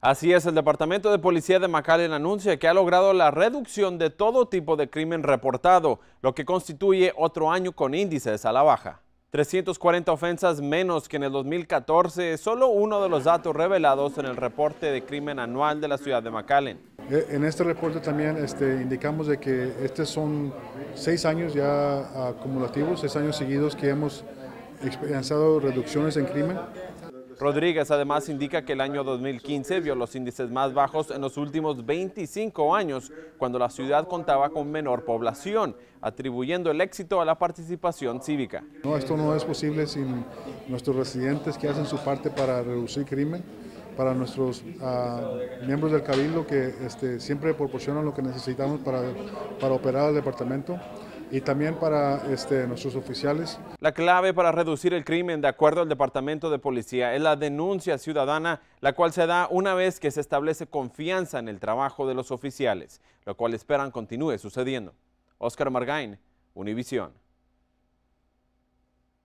Así es, el Departamento de Policía de McAllen anuncia que ha logrado la reducción de todo tipo de crimen reportado, lo que constituye otro año con índices a la baja. 340 ofensas menos que en el 2014 es solo uno de los datos revelados en el reporte de crimen anual de la ciudad de McAllen. Eh, en este reporte también este, indicamos de que estos son seis años ya acumulativos, seis años seguidos que hemos experimentado reducciones en crimen Rodríguez además indica que el año 2015 vio los índices más bajos en los últimos 25 años, cuando la ciudad contaba con menor población, atribuyendo el éxito a la participación cívica. No, esto no es posible sin nuestros residentes que hacen su parte para reducir crimen, para nuestros ah, miembros del cabildo que este, siempre proporcionan lo que necesitamos para, para operar el departamento y también para este, nuestros oficiales. La clave para reducir el crimen, de acuerdo al Departamento de Policía, es la denuncia ciudadana, la cual se da una vez que se establece confianza en el trabajo de los oficiales, lo cual esperan continúe sucediendo. Oscar Margain, Univisión.